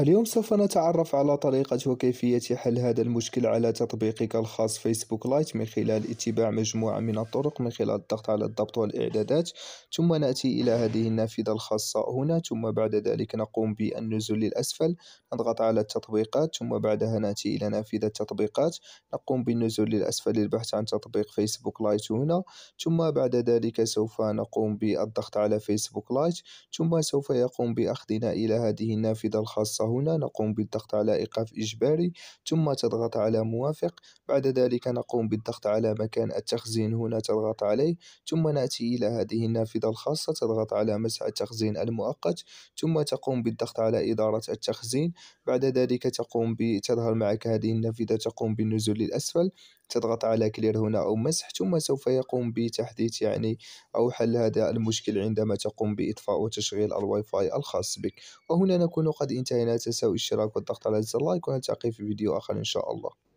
اليوم سوف نتعرف على طريقة وكيفية حل هذا المشكل على تطبيقك الخاص فيسبوك لايت من خلال اتباع مجموعة من الطرق من خلال الضغط على الضبط والإعدادات ثم نأتي إلى هذه النافذة الخاصة هنا ثم بعد ذلك نقوم بالنزول للأسفل نضغط على التطبيقات ثم بعدها نأتي إلى نافذة التطبيقات نقوم بالنزول للأسفل للبحث عن تطبيق فيسبوك لايت هنا ثم بعد ذلك سوف نقوم بالضغط على فيسبوك لايت ثم سوف يقوم بأخذنا إلى هذه النافذة الخاصة هنا نقوم بالضغط على إيقاف إجباري ثم تضغط على موافق بعد ذلك نقوم بالضغط على مكان التخزين هنا تضغط عليه ثم نأتي إلى هذه النافذة الخاصة تضغط على مسح التخزين المؤقت ثم تقوم بالضغط على إدارة التخزين بعد ذلك تقوم بتظهر معك هذه النافذة تقوم بالنزول للأسفل تضغط على كلير هنا أو مسح ثم سوف يقوم بتحديث يعني أو حل هذا المشكل عندما تقوم بإطفاء وتشغيل الواي فاي الخاص بك وهنا نكون قد انتهينا تنسوا الاشتراك والضغط على زر لايك ونلتقي في فيديو آخر إن شاء الله